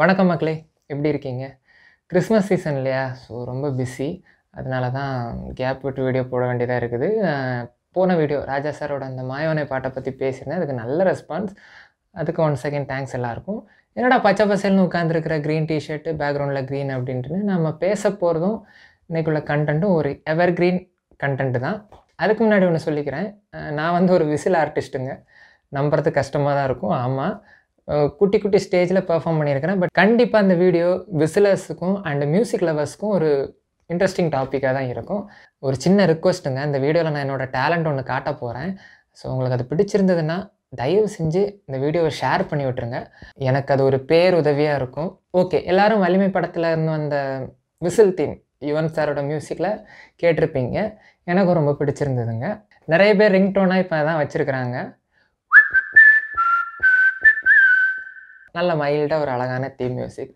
வணக்கம் மக்களே எப்படி இருக்கீங்க கிறிஸ்மஸ் சீசன் இல்லையா ஸோ ரொம்ப பிஸி அதனால தான் கேப் விட்டு வீடியோ போட வேண்டியதாக இருக்குது போன வீடியோ ராஜா சாரோட அந்த மாயோனை பாட்டை பற்றி பேசியிருந்தேன் அதுக்கு நல்ல ரெஸ்பான்ஸ் அதுக்கு ஒன் செகண்ட் தேங்க்ஸ் எல்லாருக்கும் என்னடா பச்சை பசேல்னு உட்காந்துருக்கிற க்ரீன் டிஷர்ட்டு பேக்ரவுண்டில் க்ரீன் அப்படின்ட்டு நம்ம பேச போகிறதும் இன்றைக்குள்ள கண்டென்ட்டும் ஒரு எவர் க்ரீன் கண்டென்ட்டு தான் அதுக்கு முன்னாடி ஒன்று சொல்லிக்கிறேன் நான் வந்து ஒரு விசில் ஆர்டிஸ்ட்டுங்க நம்புறது கஷ்டமாக தான் இருக்கும் ஆமாம் குட்டி குட்டி ஸ்டேஜில் பெர்ஃபார்ம் பண்ணியிருக்கிறேன் பட் கண்டிப்பாக அந்த வீடியோ விசிலர்ஸுக்கும் அண்ட் மியூசிக் லவர்ஸுக்கும் ஒரு இன்ட்ரெஸ்டிங் டாப்பிக்காக தான் இருக்கும் ஒரு சின்ன ரிக்வஸ்ட்டுங்க இந்த வீடியோவில் நான் என்னோடய டேலண்ட் ஒன்று காட்ட போகிறேன் ஸோ உங்களுக்கு அது பிடிச்சிருந்ததுன்னா தயவு செஞ்சு இந்த வீடியோவை ஷேர் பண்ணி விட்டுருங்க எனக்கு அது ஒரு பேர் உதவியாக இருக்கும் ஓகே எல்லோரும் வலிமை படத்தில் இருந்து வந்த விசில் தீம் யுவன் சாரோட மியூசிக்கில் கேட்டிருப்பீங்க எனக்கும் ரொம்ப பிடிச்சிருந்ததுங்க நிறைய பேர் ரிங்டோனாக இப்போ தான் வச்சுருக்குறாங்க நல்ல மைல்டாக ஒரு அழகான தீம் மியூசிக்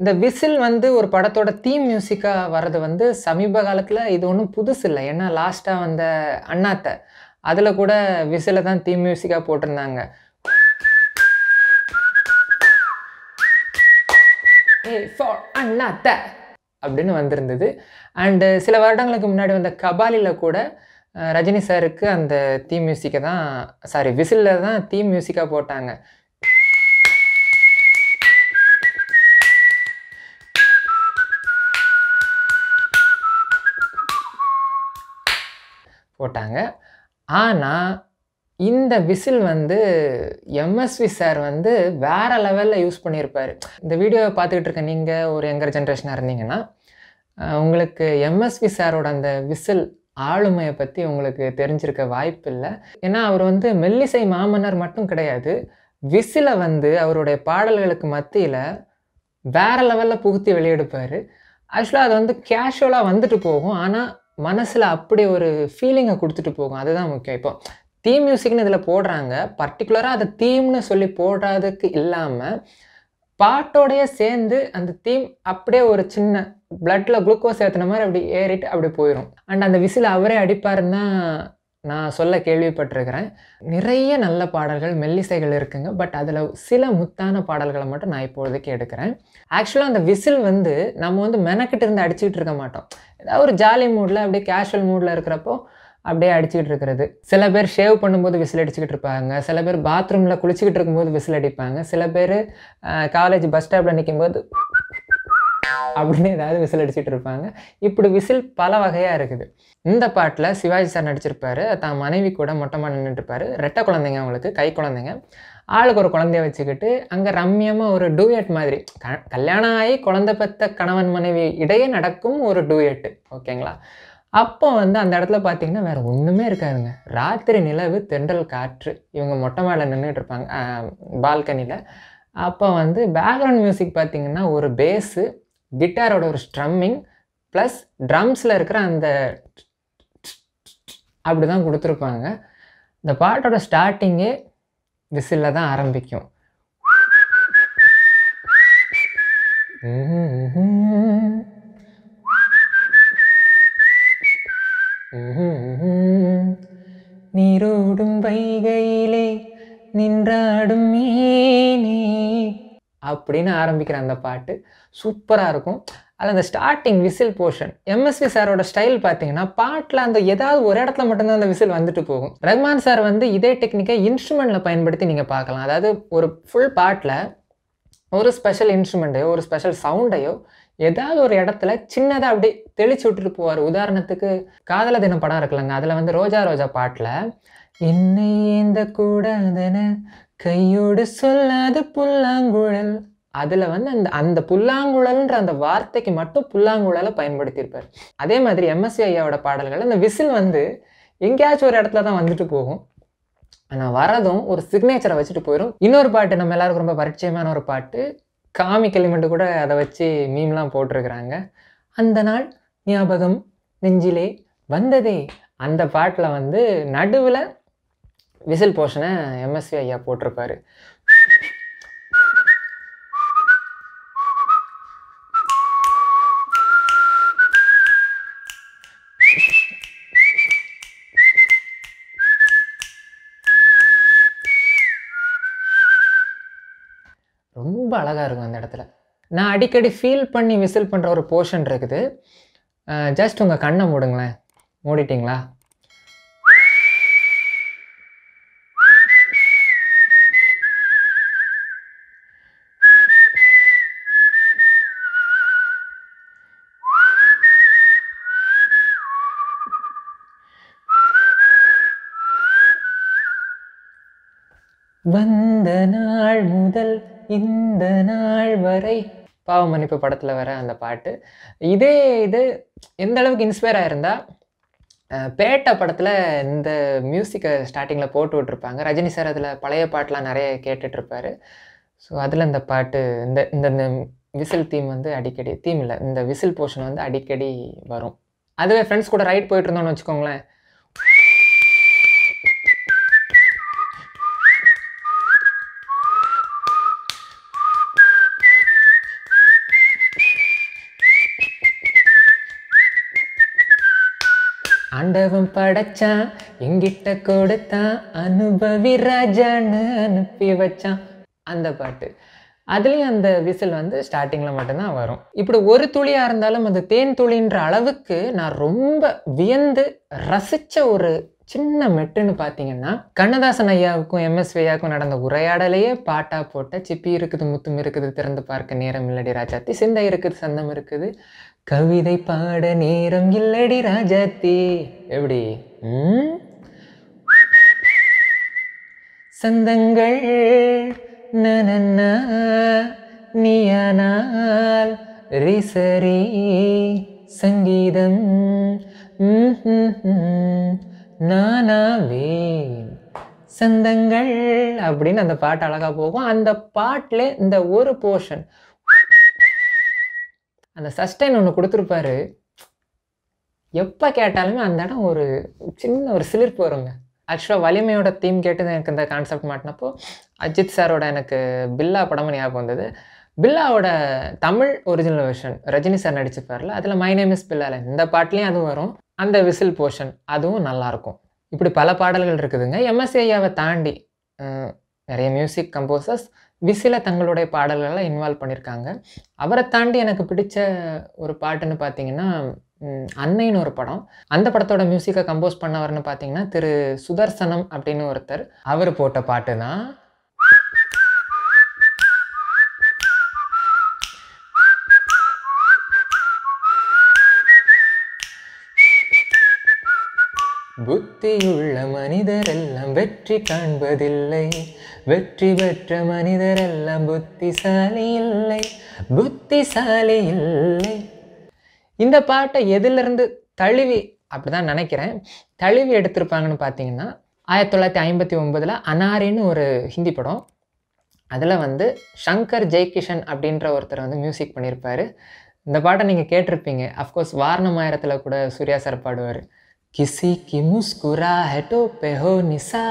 இந்த விசில் வந்து ஒரு படத்தோட தீம் மியூசிக்காக வர்றது வந்து சமீப காலத்தில் இது ஒன்றும் புதுசு இல்லை ஏன்னா லாஸ்ட்டாக வந்த அண்ணாத்த அதில் கூட விசில தான் தீம் மியூசிக்காக போட்டிருந்தாங்க அப்படின்னு வந்திருந்தது அண்டு சில வருடங்களுக்கு முன்னாடி வந்த கபாலியில் கூட ரஜினி சாருக்கு அந்த தீம் மியூசிக்கை தான் சாரி விசிலில் தான் தீம் மியூசிக்காக போட்டாங்க போட்டாங்க ஆனால் இந்த விசில் வந்து எம்எஸ்வி சார் வந்து வேறு லெவலில் யூஸ் பண்ணியிருப்பார் இந்த வீடியோவை பார்த்துக்கிட்டு இருக்க நீங்கள் ஒரு எங்கர் ஜென்ரேஷனாக இருந்தீங்கன்னா உங்களுக்கு எம்எஸ்வி சாரோட அந்த விசில் ஆளுமையை பற்றி உங்களுக்கு தெரிஞ்சிருக்க வாய்ப்பு இல்லை ஏன்னா அவர் வந்து மெல்லிசை மாமன்னர் மட்டும் கிடையாது விசிலை வந்து அவருடைய பாடல்களுக்கு மத்தியில் வேறு லெவலில் புகுத்தி வெளியெடுப்பார் ஆக்சுவலாக அது வந்து கேஷுவலாக வந்துட்டு போகும் ஆனால் மனசில் அப்படி ஒரு ஃபீலிங்கை கொடுத்துட்டு போகும் அதுதான் முக்கியம் இப்போ தீம் மியூசிக்னு இதில் போடுறாங்க பர்டிகுலராக அதை தீம்னு சொல்லி போடுறதுக்கு இல்லாமல் பாட்டோடைய சேர்ந்து அந்த தீம் அப்படியே ஒரு சின்ன பிளட்டில் குளுக்கோஸ் ஏற்றின மாதிரி அப்படி ஏறிட்டு அப்படி போயிடும் அண்ட் அந்த விசில் அவரே அடிப்பாருன்னா நான் சொல்ல கேள்விப்பட்டிருக்கிறேன் நிறைய நல்ல பாடல்கள் மெல்லிசைகள் இருக்குங்க பட் அதில் சில முத்தான பாடல்களை மட்டும் நான் இப்போதைக்கு எடுக்கிறேன் ஆக்சுவலாக அந்த விசில் வந்து நம்ம வந்து மெனக்கிட்டு இருந்து அடிச்சுட்டு இருக்க மாட்டோம் ஏதாவது ஒரு ஜாலி மூடில் அப்படியே கேஷுவல் மூடில் இருக்கிறப்போ அப்படியே அடிச்சுட்டு இருக்கிறது சில பேர் ஷேவ் பண்ணும்போது விசில் அடிச்சுக்கிட்டு இருப்பாங்க சில பேர் பாத்ரூமில் குளிச்சுக்கிட்டு இருக்கும்போது விசில் அடிப்பாங்க சில பேர் காலேஜ் பஸ் ஸ்டாப்பில் நிற்கும்போது அப்படின்னு ஏதாவது விசில் அடிச்சுட்டு இருப்பாங்க இப்படி விசில் பல வகையாக இருக்குது இந்த பாட்டில் சிவாஜி சார் நடிச்சிருப்பாரு தான் மனைவி கூட மொட்டமாக நின்றுட்டுருப்பாரு ரெட்டை குழந்தைங்க அவங்களுக்கு கை குழந்தைங்க ஆளுக்கு ஒரு குழந்தைய வச்சுக்கிட்டு அங்கே ரம்யமாக ஒரு டூயட் மாதிரி க கல்யாணம் ஆகி குழந்தை பெற்ற கணவன் மனைவி இடையே நடக்கும் ஒரு டூயட்டு ஓகேங்களா அப்போ வந்து அந்த இடத்துல பார்த்தீங்கன்னா வேறு ஒன்றுமே இருக்காதுங்க ராத்திரி நிலவு தென்றல் காற்று இவங்க மொட்டை மாடல நின்றுட்டு இருப்பாங்க பால்கனியில் அப்போ வந்து பேக்ரவுண்ட் மியூசிக் பார்த்திங்கன்னா ஒரு பேஸு கிட்டாரோட ஒரு ஸ்ட்ரம்மிங் ப்ளஸ் ட்ரம்ஸில் இருக்கிற அந்த அப்படி தான் கொடுத்துருப்பாங்க இந்த பாட்டோட ஸ்டார்டிங்கே விசிலில் தான் ஆரம்பிக்கும் நீரோடும் வைகையிலே நின்றாடும் மீ அப்படின்னு ஆரம்பிக்கிற அந்த பாட்டு சூப்பராக இருக்கும் அதில் அந்த ஸ்டார்டிங் விசில் போர்ஷன் எம்எஸ்வி சாரோட ஸ்டைல் பார்த்தீங்கன்னா பாட்டில் அந்த ஏதாவது ஒரு இடத்துல மட்டும்தான் அந்த விசில் வந்துட்டு போகும் ரஹ்மான் சார் வந்து இதே டெக்னிக்கை இன்ஸ்ட்ருமெண்ட்டில் பயன்படுத்தி நீங்கள் பார்க்கலாம் அதாவது ஒரு ஃபுல் பாட்டில் ஒரு ஸ்பெஷல் இன்ஸ்ட்ருமெண்ட்டையோ ஒரு ஸ்பெஷல் சவுண்டையோ ஏதாவது ஒரு இடத்துல சின்னதாக அப்படியே தெளிச்சு விட்டுட்டு போவார் உதாரணத்துக்கு காதல தினம் படம் இருக்குல்லங்க அதில் வந்து ரோஜா ரோஜா பாட்டில் என்னை இந்த கூட கையோடு சொல்லாத புல்லாங்குழல் அதில் வந்து அந்த அந்த புல்லாங்குழல்ன்ற அந்த வார்த்தைக்கு மட்டும் புல்லாங்குழலை பயன்படுத்தியிருப்பார் அதே மாதிரி எம்எஸ்சி ஐயாவோட பாடல்கள் அந்த விசில் வந்து எங்கேயாச்சும் ஒரு இடத்துல தான் வந்துட்டு போகும் ஆனால் வரதும் ஒரு சிக்னேச்சரை வச்சுட்டு போயிடும் இன்னொரு பாட்டு நம்ம எல்லாருக்கும் ரொம்ப பரிச்சயமான ஒரு பாட்டு காமிக் எலிமெண்ட்டு கூட அதை வச்சு மீம்லாம் போட்டிருக்கிறாங்க அந்த நாள் ஞாபகம் நெஞ்சிலே வந்ததே அந்த பாட்டில் வந்து நடுவில் விசில் போர்ஷனை எம்எஸ்வி ஐயா போட்டிருப்பாரு ரொம்ப அழகாக இருக்கும் அந்த இடத்துல நான் அடிக்கடி ஃபீல் பண்ணி விசில் பண்ணுற ஒரு போர்ஷன் இருக்குது ஜஸ்ட் உங்கள் கண்ணை மூடுங்களேன் மூடிட்டீங்களா வந்த நாள் முதல் இந்த நாள் வரை பாவ மன்னிப்பு படத்தில் வர அந்த பாட்டு இதே இது எந்த அளவுக்கு இன்ஸ்பயர் ஆயிருந்தா பேட்டை படத்தில் இந்த மியூசிக்கை ஸ்டார்டிங்கில் போட்டு விட்ருப்பாங்க ரஜினி சார் அதில் பழைய பாட்டெலாம் நிறைய கேட்டுட்ருப்பார் ஸோ அதில் இந்த பாட்டு இந்த இந்த விசில் தீம் வந்து அடிக்கடி தீம் இல்லை இந்த விசில் போர்ஷன் வந்து அடிக்கடி வரும் அதுவே ஃப்ரெண்ட்ஸ் கூட ரைட் போயிட்டு இருந்தோன்னு வச்சுக்கோங்களேன் ஆண்டவன் படைச்சான் எங்கிட்ட கொடுத்தான் அனுபவி ராஜான்னு அனுப்பி வச்சான் அந்த பாட்டு அதுலேயும் அந்த விசில் வந்து ஸ்டார்டிங்கில் மட்டும்தான் வரும் இப்படி ஒரு துளியாக இருந்தாலும் அந்த தேன் துளின்ற அளவுக்கு நான் ரொம்ப வியந்து ரசித்த ஒரு சின்ன மெட்டுன்னு பார்த்தீங்கன்னா கண்ணதாசன் ஐயாவுக்கும் எம்எஸ்வியாவுக்கும் நடந்த உரையாடலையே பாட்டா போட்ட சிப்பி இருக்குது முத்தும் இருக்குது திறந்து பார்க்க நேரம் இல்லடி ராஜாத்தி சிந்தை இருக்குது சந்தம் இருக்குது கவிதை பாட நேரம் இல்லடி ராஜாத்தி எப்படி சந்தங்கள் நியானால் ரிசரி சங்கீதம் நானாவே சந்தங்கள் அப்படின்னு அந்த பாட்டு அழகாக போகும் அந்த பாட்டில் இந்த ஒரு போர்ஷன் அந்த சஸ்டைன் ஒன்று கொடுத்துருப்பாரு எப்போ கேட்டாலுமே அந்த இடம் ஒரு சின்ன ஒரு சிலிர்ப்பு வருங்க ஆக்சுவலாக வலிமையோட தீம் கேட்டு எனக்கு இந்த கான்செப்ட் மாட்டினப்போ அஜித் சாரோட எனக்கு பில்லா படமும் ஞாபகம் வந்தது பில்லாவோட Tamil original version Rajini sir நடிச்சிருப்பார்ல அதில் மை நேம் இஸ் பில்லால இந்த பாட்டிலையும் அதுவும் வரும் அந்த விசில் போர்ஷன் அதுவும் நல்லாயிருக்கும் இப்படி பல பாடல்கள் இருக்குதுங்க எம்எஸ்ஏயாவை தாண்டி நிறைய மியூசிக் கம்போசர்ஸ் விசில தங்களுடைய பாடல்கள்லாம் இன்வால்வ் பண்ணியிருக்காங்க அவரை தாண்டி எனக்கு பிடிச்ச ஒரு பாட்டுன்னு பார்த்தீங்கன்னா அன்னைன்னு ஒரு படம் அந்த படத்தோட மியூசிக்கை கம்போஸ் பண்ணவர்னு பார்த்தீங்கன்னா திரு சுதர்சனம் அப்படின்னு ஒருத்தர் அவர் போட்ட பாட்டு தான் புத்தியுள்ள மனிதரெல்லாம் வெற்றி காண்பதில்லை வெற்றி பெற்ற மனிதரெல்லாம் புத்திசாலி இல்லை புத்திசாலி இல்லை இந்த பாட்டை எதிலிருந்து தழுவி அப்படிதான் நினைக்கிறேன் தழுவி எடுத்திருப்பாங்கன்னு பார்த்தீங்கன்னா ஆயிரத்தி தொள்ளாயிரத்தி ஐம்பத்தி ஒம்பதில் அனாரின்னு ஒரு ஹிந்தி படம் அதில் வந்து சங்கர் ஜெய்கிஷன் அப்படின்ற ஒருத்தர் வந்து மியூசிக் பண்ணியிருப்பார் இந்த பாட்டை நீங்கள் கேட்டிருப்பீங்க அஃப்கோர்ஸ் வாரணமாயிரத்தில் கூட சூர்யா சார் பாடுவார் கிசி கி முஸ்குரா ஹெட்டோ பெஹோ நிசா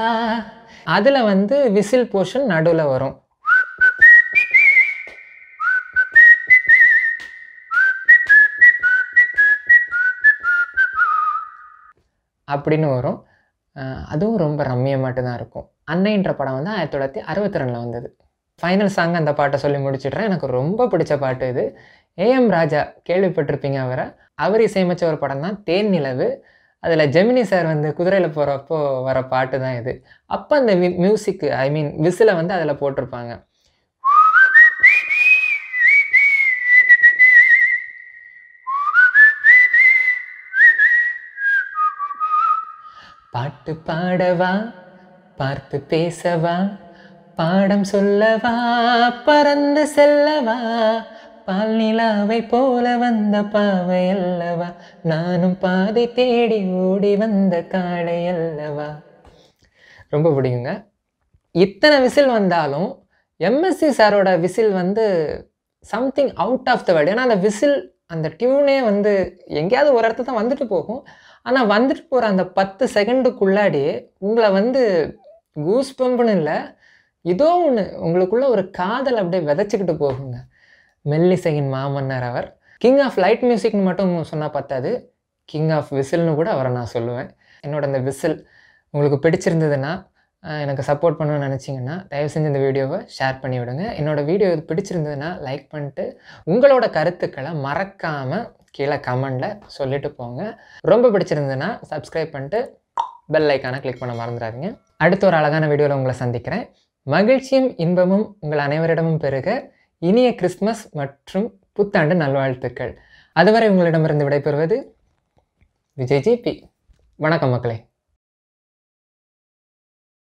அதில் வந்து விசில் போர்ஷன் நடுவில் வரும் அப்படின்னு வரும் அதுவும் ரொம்ப ரம்மியமாட்டு தான் இருக்கும் அன்னைன்ற படம் வந்து ஆயிரத்தி தொள்ளாயிரத்தி அறுபத்தி ரெண்டில் வந்தது ஃபைனல் சாங் அந்த பாட்டை சொல்லி முடிச்சுட்றேன் எனக்கு ரொம்ப பிடிச்ச பாட்டு இது ஏஎம் ராஜா கேள்விப்பட்டிருப்பீங்க அவரை அவர் இசையமைச்ச ஒரு படம் தான் தேன் நிலவு அதில் ஜெமினி சார் வந்து குதிரையில் போகிறப்போ வர பாட்டு தான் இது அப்போ அந்த மியூசிக்கு ஐ மீன் விசில வந்து அதில் போட்டிருப்பாங்க பாட்டு பாடவா பார்த்து பேசவா பாடம் சொல்லவா பறந்து செல்லவா பால் நிலாவை போல வந்த பாவை அல்லவா நானும் பாதை தேடி ஓடி வந்த காடை அல்லவா ரொம்ப பிடிக்குங்க இத்தனை விசில் வந்தாலும் எம்எஸ்சி சாரோட விசில் வந்து something out of the word ஏன்னா அந்த விசில் அந்த டியூனே வந்து எங்கேயாவது ஒரு இடத்துல தான் வந்துட்டு போகும் ஆனால் வந்துட்டு போகிற அந்த பத்து செகண்டுக்குள்ளாடி உங்களை வந்து கூஸ் பம்புன்னு இல்லை ஏதோ ஒன்று உங்களுக்குள்ள ஒரு காதல் அப்படியே விதைச்சிக்கிட்டு போகுங்க மெல்லிசையின் மாமன்னர் அவர் கிங் ஆஃப் லைட் மியூசிக்னு மட்டும் சொன்னால் பத்தாது கிங் ஆஃப் விசில்னு கூட அவரை நான் சொல்லுவேன் என்னோட அந்த விசில் உங்களுக்கு பிடிச்சிருந்ததுன்னா எனக்கு சப்போர்ட் பண்ணணும்னு நினச்சிங்கன்னா தயவு செஞ்சு இந்த வீடியோவை ஷேர் பண்ணி விடுங்க என்னோடய வீடியோ இது பிடிச்சிருந்ததுன்னா லைக் பண்ணிட்டு உங்களோட கருத்துக்களை மறக்காமல் கீழே கமெண்டில் சொல்லிட்டு போங்க ரொம்ப பிடிச்சிருந்ததுன்னா சப்ஸ்கிரைப் பண்ணிட்டு பெல் ஐக்கானை கிளிக் பண்ண மறந்துடாதீங்க அடுத்த ஒரு அழகான வீடியோவில் உங்களை சந்திக்கிறேன் மகிழ்ச்சியும் இன்பமும் உங்கள் அனைவரிடமும் பெருக இனிய கிறிஸ்துமஸ் மற்றும் புத்தாண்டு நல்வாழ்த்துக்கள் அதுவரை உங்களிடமிருந்து விடைபெறுவது விஜய் ஜிபி வணக்கம் மக்களே